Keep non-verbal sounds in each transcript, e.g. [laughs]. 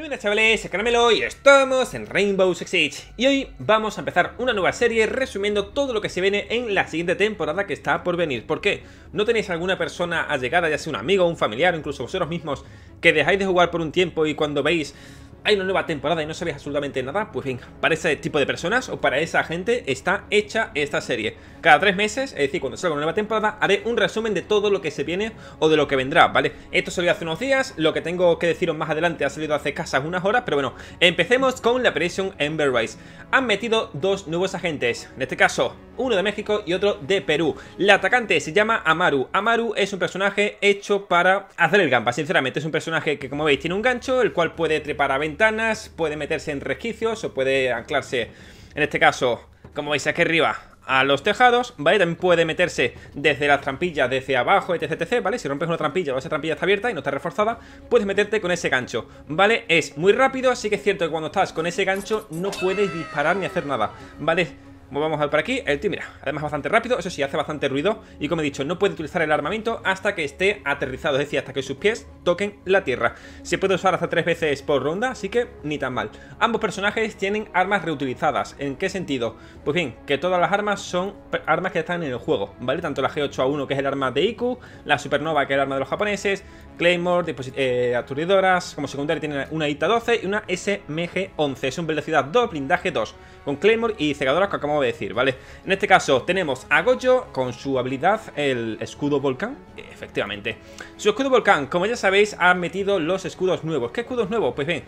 Muy buenas chavales, Caramelo y estamos en Rainbow Six Siege Y hoy vamos a empezar una nueva serie resumiendo todo lo que se viene en la siguiente temporada que está por venir ¿Por qué? ¿No tenéis alguna persona allegada, ya sea un amigo, un familiar incluso vosotros mismos Que dejáis de jugar por un tiempo y cuando veis hay una nueva temporada y no sabéis absolutamente nada? Pues bien, para ese tipo de personas o para esa gente está hecha esta serie cada tres meses, es decir, cuando salga una nueva temporada, haré un resumen de todo lo que se viene o de lo que vendrá, ¿vale? Esto salió hace unos días, lo que tengo que deciros más adelante ha salido hace casi unas horas, pero bueno, empecemos con la Operation Ember Rise. Han metido dos nuevos agentes, en este caso, uno de México y otro de Perú. El atacante se llama Amaru. Amaru es un personaje hecho para hacer el gamba, sinceramente. Es un personaje que, como veis, tiene un gancho, el cual puede trepar a ventanas, puede meterse en resquicios o puede anclarse, en este caso, como veis aquí arriba, a los tejados, ¿vale? También puede meterse desde las trampillas, desde abajo, etc, etc, ¿vale? Si rompes una trampilla o esa trampilla está abierta y no está reforzada, puedes meterte con ese gancho, ¿vale? Es muy rápido, así que es cierto que cuando estás con ese gancho no puedes disparar ni hacer nada, ¿vale? Vamos a ver por aquí. El tío, mira, además bastante rápido. Eso sí, hace bastante ruido. Y como he dicho, no puede utilizar el armamento hasta que esté aterrizado. Es decir, hasta que sus pies toquen la tierra. Se puede usar hasta tres veces por ronda, así que ni tan mal. Ambos personajes tienen armas reutilizadas. ¿En qué sentido? Pues bien, que todas las armas son armas que están en el juego, ¿vale? Tanto la G8A1, que es el arma de Iku la Supernova, que es el arma de los japoneses, Claymore, eh, aturdidoras, como secundaria tiene una ITA-12 y una SMG-11. Es un velocidad 2, blindaje 2, con Claymore y cegadoras que acabamos decir, ¿vale? En este caso tenemos a Gojo con su habilidad, el escudo volcán, efectivamente. Su escudo volcán, como ya sabéis, ha metido los escudos nuevos. ¿Qué escudos nuevos? Pues bien,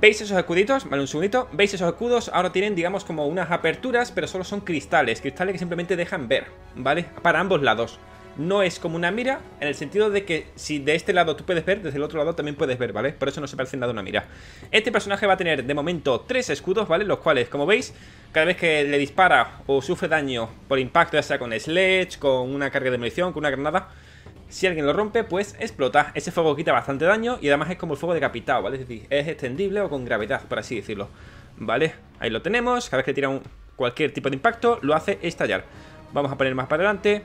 ¿Veis esos escuditos? Vale, un segundito. ¿Veis esos escudos? Ahora tienen, digamos, como unas aperturas, pero solo son cristales. Cristales que simplemente dejan ver, ¿vale? Para ambos lados no es como una mira en el sentido de que si de este lado tú puedes ver, desde el otro lado también puedes ver, ¿vale? Por eso no se parece nada a una mira. Este personaje va a tener de momento tres escudos, ¿vale? Los cuales, como veis, cada vez que le dispara o sufre daño por impacto, ya sea con sledge, con una carga de munición, con una granada, si alguien lo rompe, pues explota. Ese fuego quita bastante daño y además es como el fuego decapitado, ¿vale? Es decir, es extendible o con gravedad, por así decirlo. ¿Vale? Ahí lo tenemos. Cada vez que tira un, cualquier tipo de impacto, lo hace estallar. Vamos a poner más para adelante.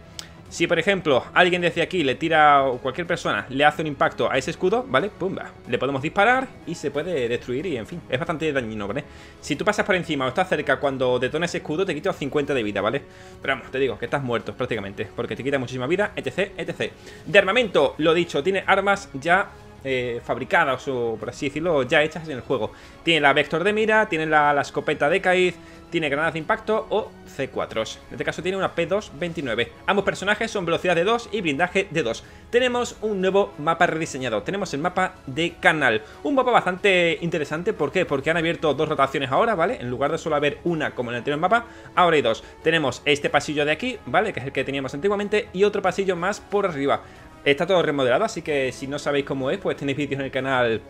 Si, por ejemplo, alguien desde aquí le tira, o cualquier persona le hace un impacto a ese escudo, ¿vale? ¡Pumba! Le podemos disparar y se puede destruir y, en fin, es bastante dañino, ¿vale? Si tú pasas por encima o estás cerca cuando detona ese escudo, te quita 50 de vida, ¿vale? Pero vamos, te digo que estás muerto prácticamente, porque te quita muchísima vida, etc, etc. De armamento, lo dicho, tiene armas ya eh, fabricadas o por así decirlo, ya hechas en el juego. Tiene la vector de mira, tiene la, escopeta de Caiz, tiene granadas de impacto o C4s. En este caso tiene una p 229 Ambos personajes son velocidad de 2 y blindaje de 2. Tenemos un nuevo mapa rediseñado. Tenemos el mapa de canal. Un mapa bastante interesante. ¿Por qué? Porque han abierto dos rotaciones ahora, ¿vale? En lugar de solo haber una como en el anterior mapa, ahora hay dos. Tenemos este pasillo de aquí, ¿vale? Que es el que teníamos antiguamente y otro pasillo más por arriba. Está todo remodelado, así que si no sabéis cómo es, pues tenéis vídeos en el canal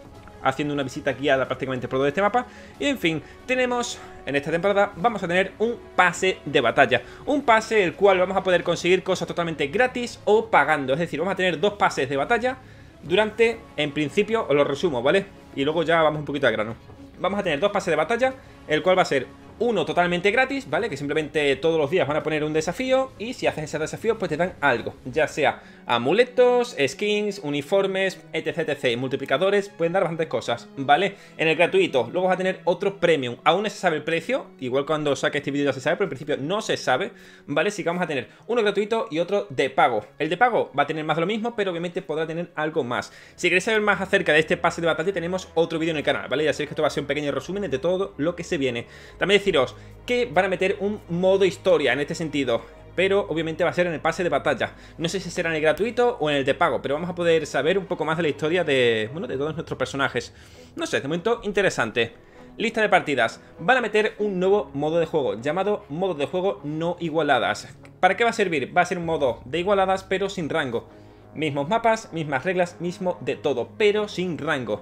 haciendo una visita guiada prácticamente por todo este mapa. Y en fin, tenemos en esta temporada, vamos a tener un pase de batalla. Un pase el cual vamos a poder conseguir cosas totalmente gratis o pagando. Es decir, vamos a tener dos pases de batalla durante, en principio, os lo resumo, ¿vale? Y luego ya vamos un poquito al grano. Vamos a tener dos pases de batalla, el cual va a ser uno totalmente gratis, ¿vale? Que simplemente todos los días van a poner un desafío y si haces ese desafío pues te dan algo, ya sea amuletos, skins, uniformes, etc, etc, multiplicadores, pueden dar bastantes cosas, ¿vale? En el gratuito luego vas a tener otro premium, aún no se sabe el precio, igual cuando saque este vídeo ya se sabe, pero en principio no se sabe, ¿vale? Así que vamos a tener uno gratuito y otro de pago. El de pago va a tener más de lo mismo, pero obviamente podrá tener algo más. Si queréis saber más acerca de este pase de batalla tenemos otro vídeo en el canal, ¿vale? Ya sabéis que esto va a ser un pequeño resumen de todo lo que se viene. También deciros que van a meter un modo historia en este sentido pero obviamente va a ser en el pase de batalla. No sé si será en el gratuito o en el de pago, pero vamos a poder saber un poco más de la historia de, bueno, de todos nuestros personajes. No sé, de momento interesante. Lista de partidas. Van a meter un nuevo modo de juego llamado modo de juego no igualadas. ¿Para qué va a servir? Va a ser un modo de igualadas pero sin rango. Mismos mapas, mismas reglas, mismo de todo, pero sin rango.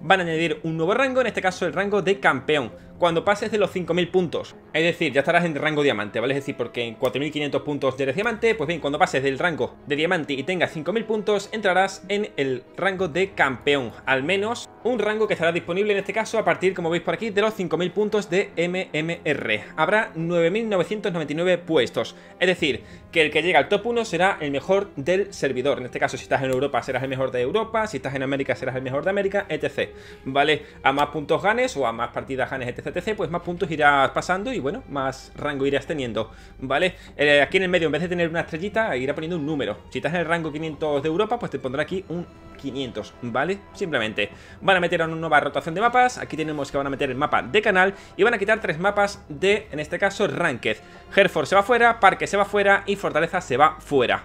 Van a añadir un nuevo rango, en este caso el rango de campeón cuando pases de los 5.000 puntos. Es decir, ya estarás en rango diamante, ¿vale? Es decir, porque en 4.500 puntos eres diamante, pues bien, cuando pases del rango de diamante y tengas 5.000 puntos, entrarás en el rango de campeón. Al menos un rango que estará disponible en este caso a partir, como veis por aquí, de los 5.000 puntos de MMR. Habrá 9.999 puestos. Es decir, que el que llega al top 1 será el mejor del servidor. En este caso, si estás en Europa, serás el mejor de Europa. Si estás en América, serás el mejor de América, etc. ¿Vale? A más puntos ganes o a más partidas ganes, etc etc, pues más puntos irás pasando y bueno, más rango irás teniendo, ¿vale? Eh, aquí en el medio, en vez de tener una estrellita, irá poniendo un número. Si estás en el rango 500 de Europa, pues te pondrá aquí un 500, ¿vale? Simplemente. Van a meter una nueva rotación de mapas, aquí tenemos que van a meter el mapa de canal y van a quitar tres mapas de, en este caso, Ranked. Hereford se va fuera, Parque se va fuera y Fortaleza se va fuera.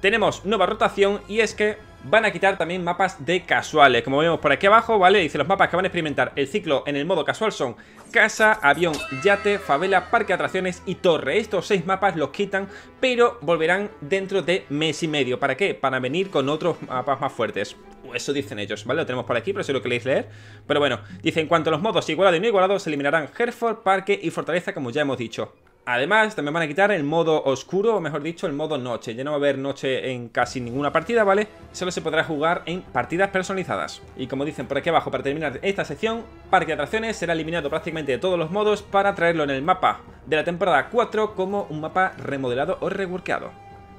Tenemos nueva rotación y es que van a quitar también mapas de casuales, como vemos por aquí abajo, ¿vale? Dice los mapas que van a experimentar el ciclo en el modo casual son casa, avión, yate, favela, parque atracciones y torre. Estos seis mapas los quitan, pero volverán dentro de mes y medio. ¿Para qué? Para venir con otros mapas más fuertes. Eso dicen ellos, ¿vale? Lo tenemos por aquí, pero si lo queréis leer. Pero bueno, dice, en cuanto a los modos igualado y no igualados, se eliminarán Hereford, Parque y Fortaleza, como ya hemos dicho. Además, también van a quitar el modo oscuro, o mejor dicho, el modo noche. Ya no va a haber noche en casi ninguna partida, ¿vale? Solo se podrá jugar en partidas personalizadas. Y como dicen por aquí abajo, para terminar esta sección, Parque de Atracciones será eliminado prácticamente de todos los modos para traerlo en el mapa de la temporada 4 como un mapa remodelado o reworkado.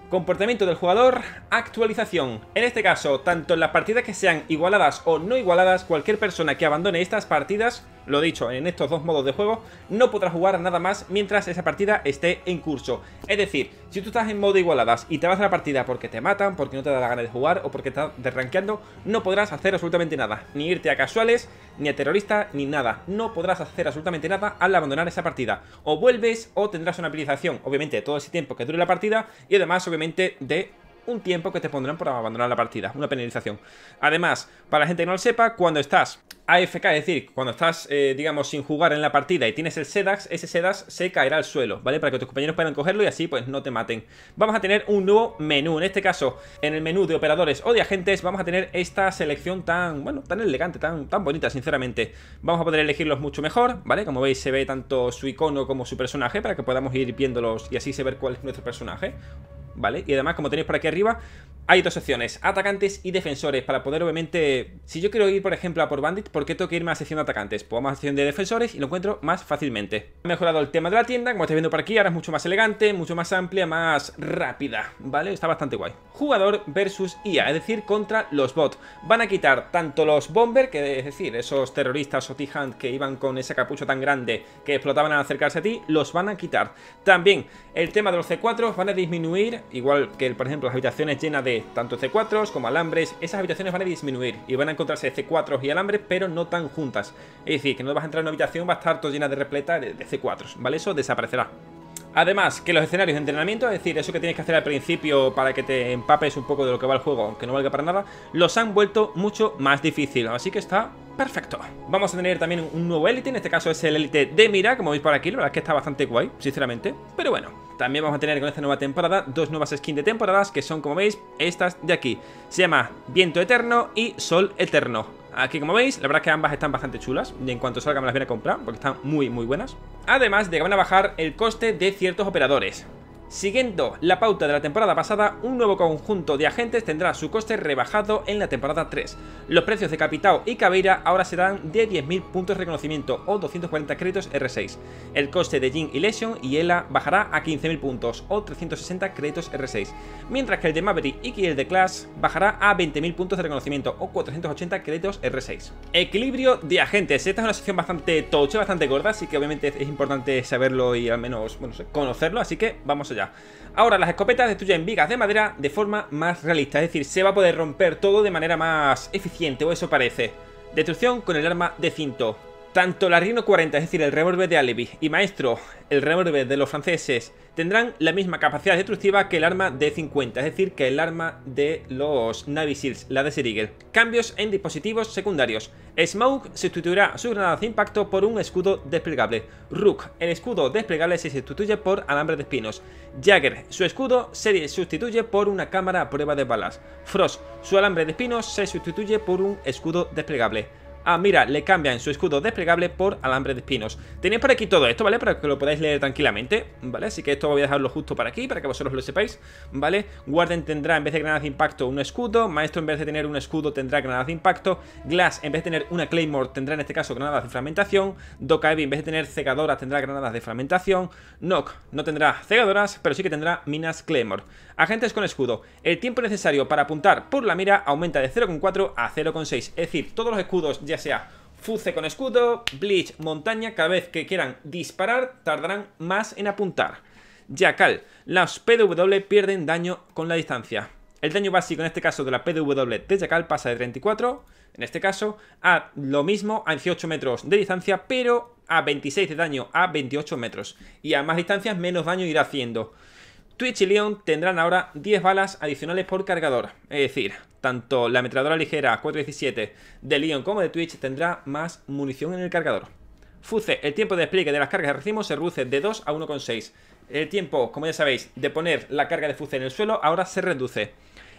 Comportamiento del jugador, actualización. En este caso, tanto en las partidas que sean igualadas o no igualadas, cualquier persona que abandone estas partidas lo dicho, en estos dos modos de juego no podrás jugar nada más mientras esa partida esté en curso. Es decir, si tú estás en modo igualadas y te vas a la partida porque te matan, porque no te da la gana de jugar o porque estás derranqueando, no podrás hacer absolutamente nada. Ni irte a casuales, ni a terroristas, ni nada. No podrás hacer absolutamente nada al abandonar esa partida. O vuelves o tendrás una habilización, obviamente, todo ese tiempo que dure la partida y además, obviamente, de un tiempo que te pondrán por abandonar la partida, una penalización. Además, para la gente que no lo sepa, cuando estás AFK, es decir, cuando estás, eh, digamos, sin jugar en la partida y tienes el SEDAX, ese SEDAX se caerá al suelo, ¿vale? Para que tus compañeros puedan cogerlo y así, pues, no te maten. Vamos a tener un nuevo menú, en este caso, en el menú de operadores o de agentes, vamos a tener esta selección tan, bueno, tan elegante, tan, tan bonita, sinceramente. Vamos a poder elegirlos mucho mejor, ¿vale? Como veis, se ve tanto su icono como su personaje para que podamos ir viéndolos y así se ver cuál es nuestro personaje. ¿vale? Y además, como tenéis por aquí arriba, hay dos opciones, atacantes y defensores, para poder obviamente... Si yo quiero ir, por ejemplo, a por Bandit, ¿por qué tengo que irme a la sección de atacantes? Pues vamos a la sección de defensores y lo encuentro más fácilmente. He mejorado el tema de la tienda, como estáis viendo por aquí, ahora es mucho más elegante, mucho más amplia, más rápida, ¿vale? Está bastante guay. Jugador versus IA, es decir, contra los bots. Van a quitar tanto los bomber, que es decir, esos terroristas o T-Hunt que iban con ese capucho tan grande que explotaban al acercarse a ti, los van a quitar. También, el tema de los C4 van a disminuir, igual que, por ejemplo, las habitaciones llenas de tanto C4s como alambres, esas habitaciones van a disminuir y van a encontrarse C4s y alambres, pero no tan juntas. Es decir, que no vas a entrar en una habitación, va a estar todo llena de repleta de C4s, vale Eso desaparecerá. Además, que los escenarios de entrenamiento, es decir, eso que tienes que hacer al principio para que te empapes un poco de lo que va el juego, aunque no valga para nada, los han vuelto mucho más difícil, así que está Perfecto. Vamos a tener también un nuevo élite, en este caso es el élite de Mira, como veis por aquí, la verdad es que está bastante guay, sinceramente. Pero bueno, también vamos a tener con esta nueva temporada dos nuevas skins de temporadas, que son, como veis, estas de aquí. Se llama Viento Eterno y Sol Eterno. Aquí como veis, la verdad es que ambas están bastante chulas Y en cuanto salga me las voy a comprar porque están muy muy buenas Además de que van a bajar el coste de ciertos operadores Siguiendo la pauta de la temporada pasada, un nuevo conjunto de agentes tendrá su coste rebajado en la temporada 3. Los precios de Capitao y Caveira ahora serán de 10.000 puntos de reconocimiento o 240 créditos R6. El coste de Jin y Lesion y Ela bajará a 15.000 puntos o 360 créditos R6, mientras que el de Maverick y el de Clash bajará a 20.000 puntos de reconocimiento o 480 créditos R6. Equilibrio de agentes. Esta es una sección bastante tocha, bastante gorda, así que obviamente es importante saberlo y al menos bueno, conocerlo, así que vamos a Ahora, las escopetas destruyen vigas de madera de forma más realista, es decir, se va a poder romper todo de manera más eficiente, o eso parece. Destrucción con el arma de cinto. Tanto la Rhino 40, es decir, el revólver de Alibi, y Maestro, el revólver de los franceses, tendrán la misma capacidad destructiva que el arma de 50 es decir, que el arma de los Navy Seals, la de Serigel. Cambios en dispositivos secundarios. Smoke sustituirá su granada de impacto por un escudo desplegable. Rook, el escudo desplegable se sustituye por alambre de espinos. Jagger, su escudo se sustituye por una cámara a prueba de balas. Frost, su alambre de espinos se sustituye por un escudo desplegable. Ah, mira, le cambian su escudo desplegable por alambre de espinos. Tenéis por aquí todo esto, ¿vale? Para que lo podáis leer tranquilamente, ¿vale? Así que esto voy a dejarlo justo para aquí, para que vosotros lo sepáis, ¿vale? Warden tendrá en vez de granadas de impacto un escudo, Maestro en vez de tener un escudo tendrá granadas de impacto, Glass en vez de tener una Claymore tendrá en este caso granadas de fragmentación, Dokaevi en vez de tener cegadoras tendrá granadas de fragmentación, Nock no tendrá cegadoras, pero sí que tendrá minas Claymore. Agentes con escudo. El tiempo necesario para apuntar por la mira aumenta de 0,4 a 0,6. Es decir, todos los escudos, ya sea Fuce con escudo, Bleach, montaña, cada vez que quieran disparar, tardarán más en apuntar. Yacal, Las PW pierden daño con la distancia. El daño básico en este caso de la PW de Yacal pasa de 34, en este caso, a lo mismo a 18 metros de distancia, pero a 26 de daño a 28 metros. Y a más distancias menos daño irá haciendo. Twitch y Leon tendrán ahora 10 balas adicionales por cargador, es decir, tanto la ametralladora ligera 417 de Leon como de Twitch tendrá más munición en el cargador. Fuce, el tiempo de despliegue de las cargas de racimo se reduce de 2 a 1,6. El tiempo, como ya sabéis, de poner la carga de Fuce en el suelo ahora se reduce.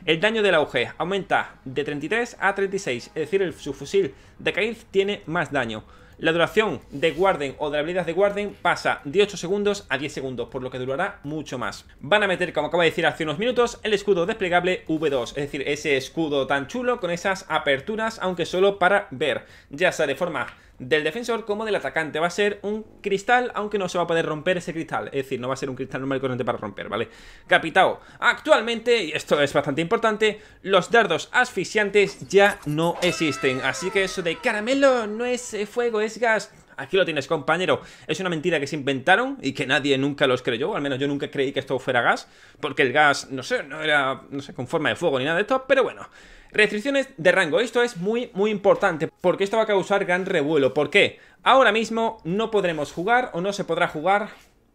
El daño del auge aumenta de 33 a 36, es decir, el subfusil de Caíz tiene más daño. La duración de Guarden o de la habilidad de Guarden pasa de 8 segundos a 10 segundos, por lo que durará mucho más. Van a meter, como acabo de decir hace unos minutos, el escudo desplegable V2, es decir, ese escudo tan chulo con esas aperturas, aunque solo para ver, ya sea de forma del defensor como del atacante. Va a ser un cristal, aunque no se va a poder romper ese cristal. Es decir, no va a ser un cristal normal corriente para romper, ¿vale? Capitao. Actualmente, y esto es bastante importante, los dardos asfixiantes ya no existen. Así que eso de caramelo no es eh, fuego, es gas. Aquí lo tienes, compañero. Es una mentira que se inventaron y que nadie nunca los creyó. Al menos yo nunca creí que esto fuera gas, porque el gas, no sé, no era, no sé, con forma de fuego ni nada de esto, pero bueno. Restricciones de rango. Esto es muy, muy importante, porque esto va a causar gran revuelo. ¿Por qué? Ahora mismo no podremos jugar o no se podrá jugar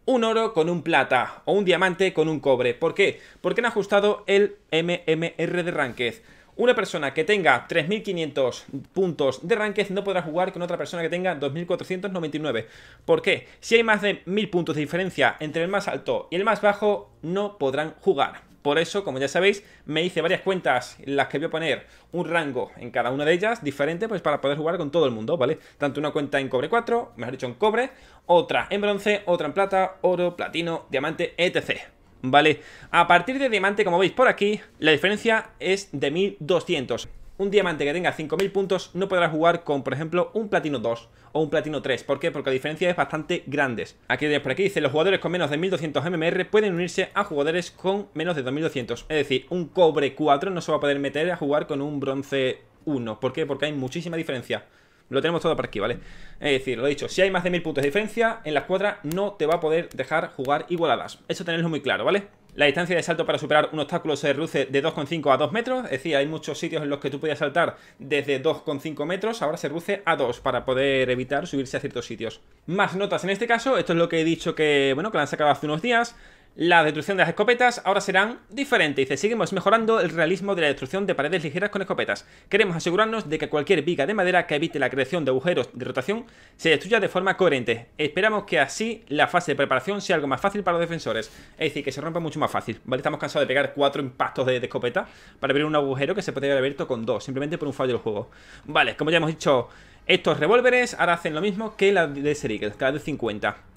un oro con un plata o un diamante con un cobre. ¿Por qué? Porque han ajustado el MMR de Ranked. Una persona que tenga 3.500 puntos de ranked no podrá jugar con otra persona que tenga 2.499. ¿Por qué? Si hay más de 1.000 puntos de diferencia entre el más alto y el más bajo, no podrán jugar. Por eso, como ya sabéis, me hice varias cuentas en las que voy a poner un rango en cada una de ellas, diferente, pues para poder jugar con todo el mundo, ¿vale? Tanto una cuenta en cobre 4, mejor dicho en cobre, otra en bronce, otra en plata, oro, platino, diamante, etc. ¿vale? A partir de diamante, como veis por aquí, la diferencia es de 1200. Un diamante que tenga 5000 puntos no podrá jugar con, por ejemplo, un platino 2 o un platino 3. ¿Por qué? Porque la diferencia es bastante grande. Aquí por aquí dice, los jugadores con menos de 1200 MMR pueden unirse a jugadores con menos de 2200. Es decir, un cobre 4 no se va a poder meter a jugar con un bronce 1. ¿Por qué? Porque hay muchísima diferencia. Lo tenemos todo por aquí, ¿vale? Es decir, lo dicho, si hay más de mil puntos de diferencia, en la cuadras no te va a poder dejar jugar igualadas. Eso tenerlo muy claro, ¿vale? La distancia de salto para superar un obstáculo se reduce de 2,5 a 2 metros, es decir, hay muchos sitios en los que tú podías saltar desde 2,5 metros, ahora se reduce a 2 para poder evitar subirse a ciertos sitios. Más notas en este caso, esto es lo que he dicho que, bueno, que la han sacado hace unos días, la destrucción de las escopetas ahora serán diferentes. Dice, seguimos mejorando el realismo de la destrucción de paredes ligeras con escopetas. Queremos asegurarnos de que cualquier viga de madera que evite la creación de agujeros de rotación se destruya de forma coherente. Esperamos que así la fase de preparación sea algo más fácil para los defensores. Es decir, que se rompa mucho más fácil. ¿vale? Estamos cansados de pegar cuatro impactos de, escopeta para abrir un agujero que se podría haber abierto con dos, simplemente por un fallo del juego. Vale, como ya hemos dicho, estos revólveres ahora hacen lo mismo que la de serie, que la de 50.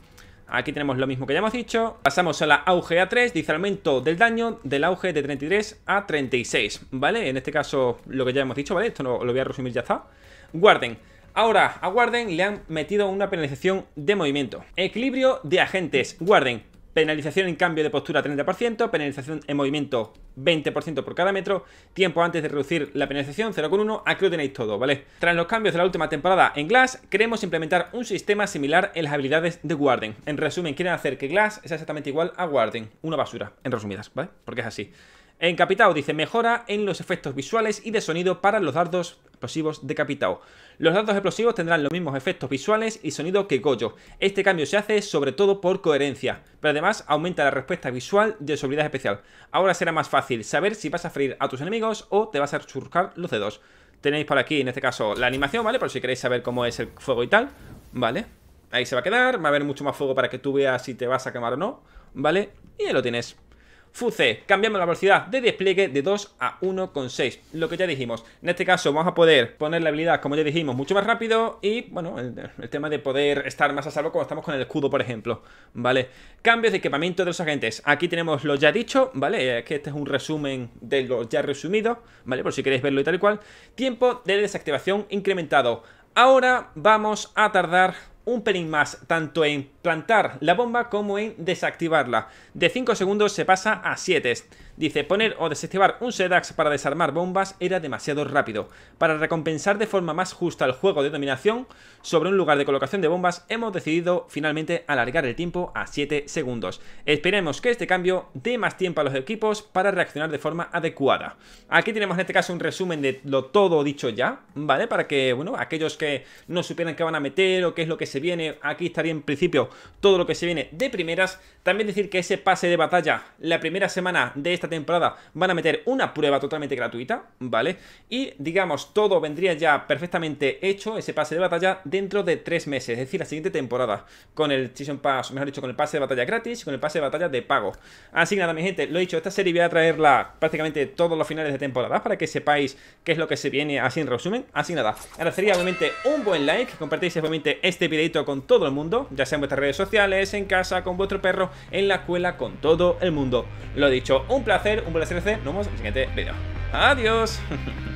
Aquí tenemos lo mismo que ya hemos dicho. Pasamos a la auge a 3, dice aumento del daño del auge de 33 a 36, ¿vale? En este caso lo que ya hemos dicho, ¿vale? Esto no, lo voy a resumir ya está. Guarden. Ahora, a Guarden le han metido una penalización de movimiento. Equilibrio de agentes. Guarden penalización en cambio de postura 30%, penalización en movimiento 20% por cada metro, tiempo antes de reducir la penalización 0,1, aquí lo tenéis todo, ¿vale? Tras los cambios de la última temporada en Glass, queremos implementar un sistema similar en las habilidades de Warden. En resumen, quieren hacer que Glass sea exactamente igual a Warden, una basura, en resumidas, ¿vale? Porque es así. En Capitao dice, mejora en los efectos visuales y de sonido para los dardos explosivos de Capitao Los dardos explosivos tendrán los mismos efectos visuales y sonido que Goyo. Este cambio se hace sobre todo por coherencia, pero además aumenta la respuesta visual de su habilidad especial. Ahora será más fácil saber si vas a freír a tus enemigos o te vas a surcar los dedos. Tenéis por aquí, en este caso, la animación, ¿vale? Por si queréis saber cómo es el fuego y tal, ¿vale? Ahí se va a quedar, va a haber mucho más fuego para que tú veas si te vas a quemar o no, ¿vale? Y ahí lo tienes. FUCE, cambiamos la velocidad de despliegue de 2 a 1,6, lo que ya dijimos. En este caso vamos a poder poner la habilidad, como ya dijimos, mucho más rápido y, bueno, el, tema de poder estar más a salvo cuando estamos con el escudo, por ejemplo, ¿vale? Cambios de equipamiento de los agentes. Aquí tenemos lo ya dicho, ¿vale? Es que este es un resumen de lo ya resumido, ¿vale? Por si queréis verlo y tal y cual. Tiempo de desactivación incrementado. Ahora vamos a tardar un pelín más, tanto en plantar la bomba como en desactivarla. De 5 segundos se pasa a 7. Dice, poner o desactivar un SEDAX para desarmar bombas era demasiado rápido. Para recompensar de forma más justa el juego de dominación sobre un lugar de colocación de bombas, hemos decidido finalmente alargar el tiempo a 7 segundos. Esperemos que este cambio dé más tiempo a los equipos para reaccionar de forma adecuada. Aquí tenemos en este caso un resumen de lo todo dicho ya, ¿vale? Para que, bueno, aquellos que no supieran qué van a meter o qué es lo que se viene. Aquí estaría en principio todo lo que se viene de primeras. También decir que ese pase de batalla, la primera semana de esta temporada, van a meter una prueba totalmente gratuita, ¿vale? Y digamos, todo vendría ya perfectamente hecho, ese pase de batalla, dentro de tres meses, es decir, la siguiente temporada, con el Season Pass, mejor dicho, con el pase de batalla gratis y con el pase de batalla de pago. Así que nada, mi gente, lo he dicho, esta serie voy a traerla prácticamente todos los finales de temporada para que sepáis qué es lo que se viene así en resumen. Así que nada, agradecería obviamente un buen like, compartéis obviamente este video con todo el mundo, ya sea en vuestras redes sociales, en casa, con vuestro perro, en la escuela, con todo el mundo. Lo dicho, un placer, un placer, nos vemos en el siguiente vídeo. Adiós. [laughs]